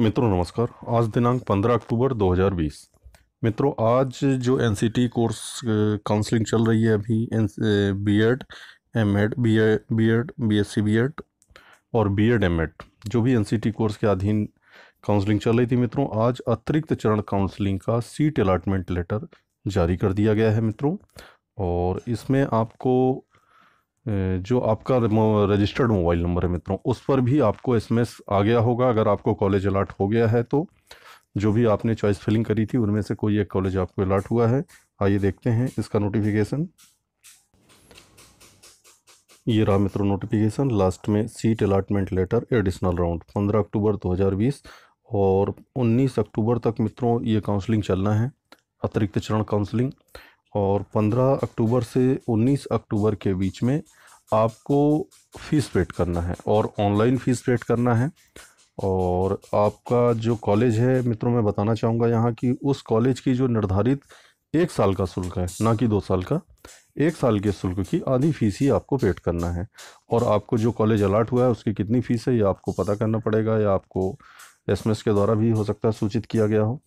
मित्रों नमस्कार आज दिनांक 15 अक्टूबर 2020 मित्रों आज जो एन कोर्स काउंसलिंग चल रही है अभी N B Ed M Ed B Ed B S C B Ed और बी एड एम एड जो भी एन कोर्स के अधीन काउंसलिंग चल रही थी मित्रों आज अतिरिक्त चरण काउंसलिंग का सीट अलाटमेंट लेटर जारी कर दिया गया है मित्रों और इसमें आपको जो आपका रजिस्टर्ड मोबाइल नंबर है मित्रों उस पर भी आपको एसएमएस आ गया होगा अगर आपको कॉलेज अलाट हो गया है तो जो भी आपने चॉइस फिलिंग करी थी उनमें से कोई एक कॉलेज आपको अलाट हुआ है आइए देखते हैं इसका नोटिफिकेशन ये रहा मित्रों नोटिफिकेशन लास्ट में seat allotment letter additional round पंद्रह अक्टूबर दो और उन्नीस अक्टूबर तक मित्रों ये काउंसलिंग चलना है अतिरिक्त चरण काउंसलिंग और 15 अक्टूबर से 19 अक्टूबर के बीच में आपको फ़ीस पेड करना है और ऑनलाइन फ़ीस पेड करना है और आपका जो कॉलेज है मित्रों मैं बताना चाहूँगा यहाँ कि उस कॉलेज की जो निर्धारित एक साल का शुल्क है ना कि दो साल का एक साल के शुल्क की आधी फ़ीस ही आपको पेड करना है और आपको जो कॉलेज अलाट हुआ है उसकी कितनी फ़ीस है ये आपको पता करना पड़ेगा या आपको एस के द्वारा भी हो सकता है सूचित किया गया हो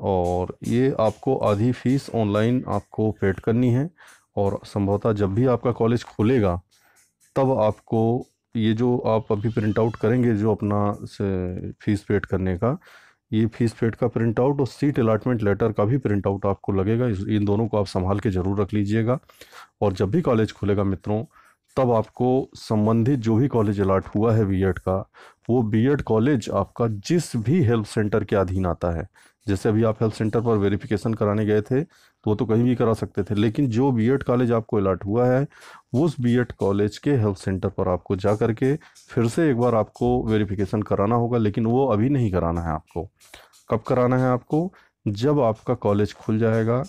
और ये आपको आधी फ़ीस ऑनलाइन आपको पेड करनी है और संभवतः जब भी आपका कॉलेज खुलेगा तब आपको ये जो आप अभी प्रिंट आउट करेंगे जो अपना फ़ीस पेड करने का ये फ़ीस पेड का प्रिंट आउट और सीट अलाटमेंट लेटर का भी प्रिंट आउट आपको लगेगा इन दोनों को आप संभाल के ज़रूर रख लीजिएगा और जब भी कॉलेज खुलेगा मित्रों तब आपको संबंधित जो भी कॉलेज अलाट हुआ है बीएड का वो बीएड कॉलेज आपका जिस भी हेल्प सेंटर के अधीन आता है जैसे अभी आप हेल्थ सेंटर पर वेरिफिकेशन कराने गए थे तो वो तो कहीं भी करा सकते थे लेकिन जो एड कॉलेज आपको अलाट हुआ है उस एड कॉलेज के हेल्थ सेंटर पर आपको जा करके फिर से एक बार आपको वेरिफिकेशन कराना होगा लेकिन वो अभी नहीं कराना है आपको कब कराना है आपको जब आपका कॉलेज खुल जाएगा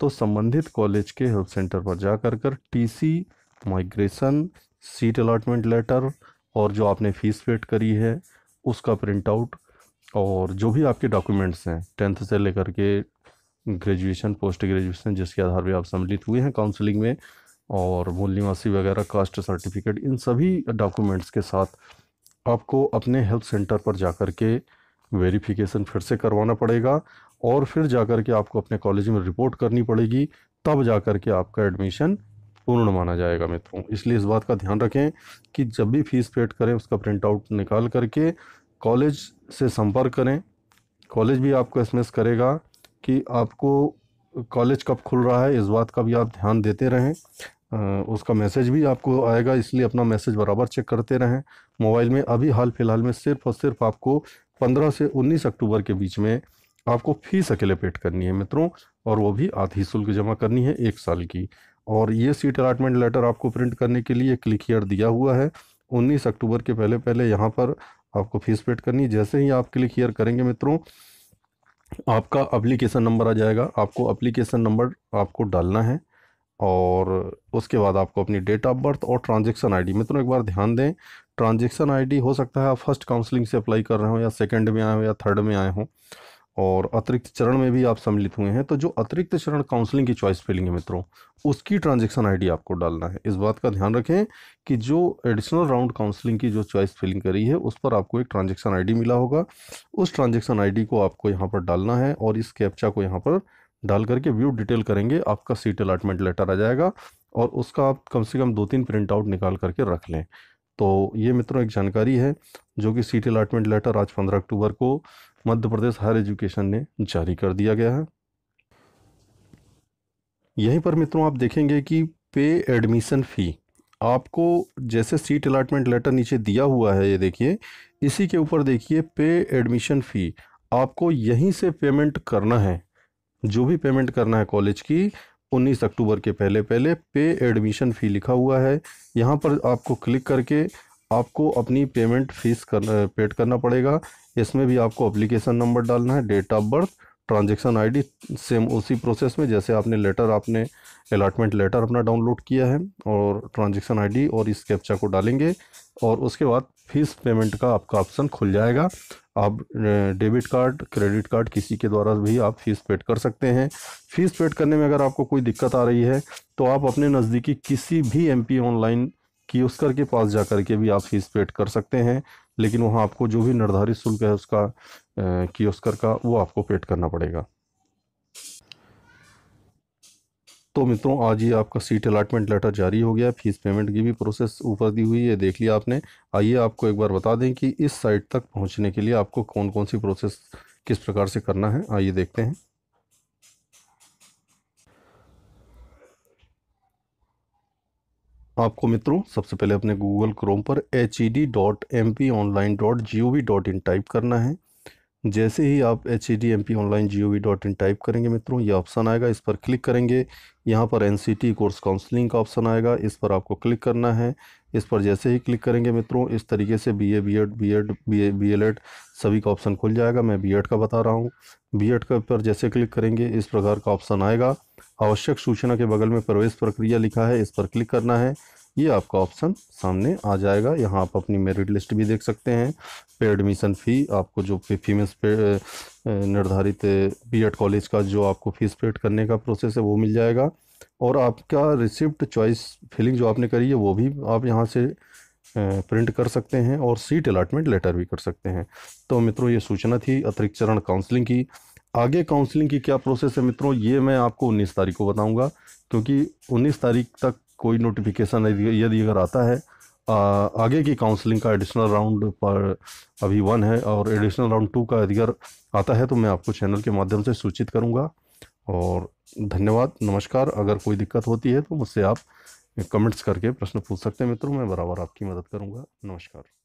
तो संबंधित कॉलेज के हेल्थ सेंटर पर जा कर कर टी माइग्रेशन सीट अलाटमेंट लेटर और जो आपने फ़ीस पेड करी है उसका प्रिंट आउट और जो भी आपके डॉक्यूमेंट्स हैं टेंथ से लेकर के ग्रेजुएशन पोस्ट ग्रेजुएशन जिसके आधार पर आप सम्मिलित हुए हैं काउंसलिंग में और मूल निवासी वगैरह कास्ट सर्टिफिकेट इन सभी डॉक्यूमेंट्स के साथ आपको अपने हेल्थ सेंटर पर जा कर के वेरिफिकेशन फिर से करवाना पड़ेगा और फिर जा कर के आपको अपने कॉलेज में रिपोर्ट करनी पड़ेगी तब जा कर के आपका एडमिशन पूर्ण माना जाएगा मित्रों इसलिए इस बात का ध्यान रखें कि जब भी फीस पेड करें उसका प्रिंट आउट निकाल करके कॉलेज से संपर्क करें कॉलेज भी आपको एस करेगा कि आपको कॉलेज कब खुल रहा है इस बात का भी आप ध्यान देते रहें उसका मैसेज भी आपको आएगा इसलिए अपना मैसेज बराबर चेक करते रहें मोबाइल में अभी हाल फिलहाल में सिर्फ और सिर्फ आपको 15 से 19 अक्टूबर के बीच में आपको फीस अकेले पेट करनी है मित्रों और वो भी आधी शुल्क जमा करनी है एक साल की और ये सीट अलाटमेंट लेटर आपको प्रिंट करने के लिए क्लिक हीयर दिया हुआ है 19 अक्टूबर के पहले पहले यहाँ पर आपको फीस पेड करनी है जैसे ही आप क्लिक हीयर करेंगे मित्रों आपका अप्लीकेशन नंबर आ जाएगा आपको अप्लीकेशन नंबर आपको डालना है और उसके बाद आपको अपनी डेट ऑफ बर्थ और ट्रांजेक्शन आईडी मित्रों एक बार ध्यान दें ट्रांजेक्शन आईडी हो सकता है आप फर्स्ट काउंसलिंग से अप्लाई कर रहे हो या सेकंड में आए हो या थर्ड में आए हों और अतिरिक्त चरण में भी आप सम्मिलित हुए हैं तो जो अतिरिक्त चरण काउंसलिंग की चॉइस फिलिंग है मित्रों उसकी ट्रांजेक्शन आईडी आपको डालना है इस बात का ध्यान रखें कि जो एडिशनल राउंड काउंसलिंग की जो चॉइस फिलिंग करी है उस पर आपको एक ट्रांजेक्शन आई मिला होगा उस ट्रांजेक्शन आई को आपको यहाँ पर डालना है और इस कैप्चा को यहाँ पर डाल करके व्यू डिटेल करेंगे आपका सीट अलाटमेंट लेटर आ जाएगा और उसका आप कम से कम दो तीन प्रिंट आउट निकाल करके रख लें तो ये मित्रों एक जानकारी है जो कि सीट अलाटमेंट लेटर आज पंद्रह अक्टूबर को मध्य प्रदेश हायर एजुकेशन ने जारी कर दिया गया है यहीं पर मित्रों आप देखेंगे कि पे एडमिशन फ़ी आपको जैसे सीट अलाटमेंट लेटर नीचे दिया हुआ है ये देखिए इसी के ऊपर देखिए पे एडमिशन फ़ी आपको यहीं से पेमेंट करना है जो भी पेमेंट करना है कॉलेज की 19 अक्टूबर के पहले पहले पे एडमिशन फ़ी लिखा हुआ है यहाँ पर आपको क्लिक करके आपको अपनी पेमेंट फीस कर पेड करना पड़ेगा इसमें भी आपको अप्लीकेशन नंबर डालना है date of birth transaction ID same उसी प्रोसेस में जैसे आपने लेटर आपने अलाटमेंट लेटर अपना डाउनलोड किया है और ट्रांजेक्शन आईडी और इस कैप्चा को डालेंगे और उसके बाद फीस पेमेंट का आपका ऑप्शन खुल जाएगा आप डेबिट कार्ड क्रेडिट कार्ड किसी के द्वारा भी आप फीस पेड कर सकते हैं फीस पेड करने में अगर आपको कोई दिक्कत आ रही है तो आप अपने नज़दीकी किसी भी एमपी ऑनलाइन कियोस्कर के पास जा कर के भी आप फीस पेड कर सकते हैं लेकिन वहाँ आपको जो भी निर्धारित शुल्क है उसका कियोस्कर का वो आपको पेड करना पड़ेगा तो मित्रों आज ही आपका सीट अलाटमेंट लेटर जारी हो गया फीस पेमेंट की भी प्रोसेस ऊपर दी हुई है देख लिया आपने आइए आपको एक बार बता दें कि इस साइट तक पहुंचने के लिए आपको कौन कौन सी प्रोसेस किस प्रकार से करना है आइए देखते हैं आपको मित्रों सबसे पहले अपने गूगल क्रोम पर H E D dot M P online dot G O V dot in type करना है जैसे ही आप H E D M P online G O V dot in type करेंगे मित्रों ये ऑप्शन आएगा इस पर क्लिक करेंगे यहाँ पर N C T course counselling का ऑप्शन आएगा इस पर आपको क्लिक करना है इस पर जैसे ही क्लिक करेंगे मित्रों इस तरीके से B A B Ed B Ed B A B L Ed सभी का ऑप्शन खुल जाएगा मैं बी एड का बता रहा हूँ बी एड का पर जैसे क्लिक करेंगे इस प्रकार का ऑप्शन आएगा आवश्यक सूचना के बगल में प्रवेश प्रक्रिया लिखा है इस पर क्लिक करना है ये आपका ऑप्शन सामने आ जाएगा यहाँ आप अपनी मेरिट लिस्ट भी देख सकते हैं पे एडमिशन फ़ी आपको जो फीमेल्स पे निर्धारित बीएड कॉलेज का जो आपको फ़ीस पेड करने का प्रोसेस है वो मिल जाएगा और आपका रिसिप्ट चॉइस फिलिंग जो आपने करी है वो भी आप यहाँ से प्रिंट कर सकते हैं और सीट अलाटमेंट लेटर भी कर सकते हैं तो मित्रों ये सूचना थी अतिरिक्त चरण काउंसलिंग की आगे काउंसलिंग की क्या प्रोसेस है मित्रों ये मैं आपको उन्नीस तारीख को बताऊँगा क्योंकि उन्नीस तारीख तक कोई नोटिफिकेशन यदि अगर आता है आ, आगे की काउंसलिंग का एडिशनल राउंड पर अभी वन है और एडिशनल राउंड टू का अगर आता है तो मैं आपको चैनल के माध्यम से सूचित करूँगा और धन्यवाद नमस्कार अगर कोई दिक्कत होती है तो मुझसे आप कमेंट्स करके प्रश्न पूछ सकते हैं मित्रों मैं बराबर आपकी मदद करूँगा नमस्कार